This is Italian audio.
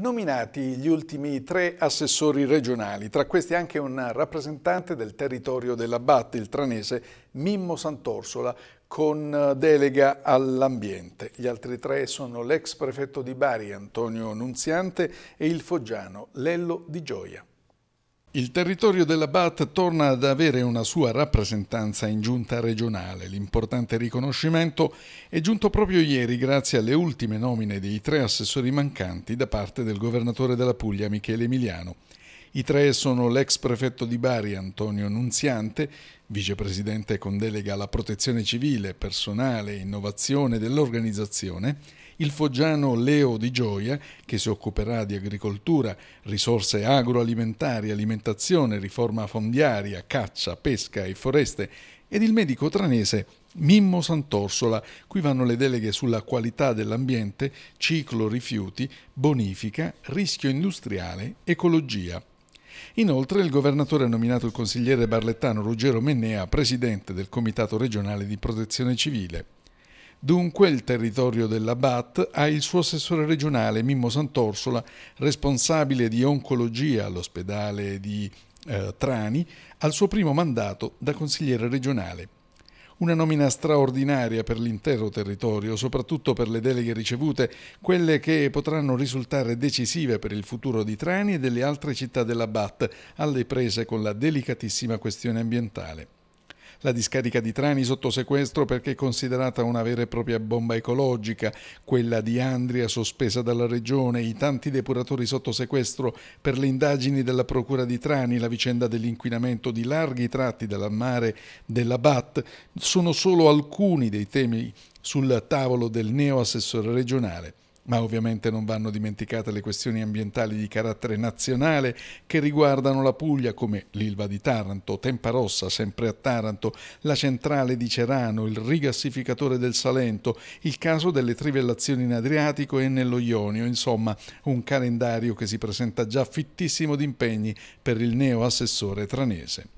Nominati gli ultimi tre assessori regionali, tra questi anche un rappresentante del territorio della BAT, il tranese Mimmo Santorsola, con delega all'ambiente. Gli altri tre sono l'ex prefetto di Bari Antonio Nunziante e il foggiano Lello Di Gioia. Il territorio della BAT torna ad avere una sua rappresentanza in giunta regionale. L'importante riconoscimento è giunto proprio ieri grazie alle ultime nomine dei tre assessori mancanti da parte del governatore della Puglia Michele Emiliano. I tre sono l'ex prefetto di Bari Antonio Nunziante, vicepresidente con delega alla protezione civile, personale e innovazione dell'organizzazione, il foggiano Leo Di Gioia, che si occuperà di agricoltura, risorse agroalimentari, alimentazione, riforma fondiaria, caccia, pesca e foreste, ed il medico tranese Mimmo Sant'Orsola, cui vanno le deleghe sulla qualità dell'ambiente, ciclo rifiuti, bonifica, rischio industriale, ecologia. Inoltre il governatore ha nominato il consigliere barlettano Ruggero Mennea presidente del Comitato regionale di protezione civile. Dunque il territorio della BAT ha il suo assessore regionale Mimmo Sant'Orsola, responsabile di oncologia all'ospedale di eh, Trani, al suo primo mandato da consigliere regionale. Una nomina straordinaria per l'intero territorio, soprattutto per le deleghe ricevute, quelle che potranno risultare decisive per il futuro di Trani e delle altre città della BAT alle prese con la delicatissima questione ambientale. La discarica di Trani sotto sequestro perché considerata una vera e propria bomba ecologica, quella di Andria sospesa dalla regione, i tanti depuratori sotto sequestro per le indagini della procura di Trani, la vicenda dell'inquinamento di larghi tratti dal mare della BAT, sono solo alcuni dei temi sul tavolo del neo assessore regionale. Ma ovviamente non vanno dimenticate le questioni ambientali di carattere nazionale che riguardano la Puglia come l'Ilva di Taranto, Tempa Rossa sempre a Taranto, la centrale di Cerano, il rigassificatore del Salento, il caso delle trivellazioni in Adriatico e nello Ionio, insomma un calendario che si presenta già fittissimo di impegni per il neo assessore tranese.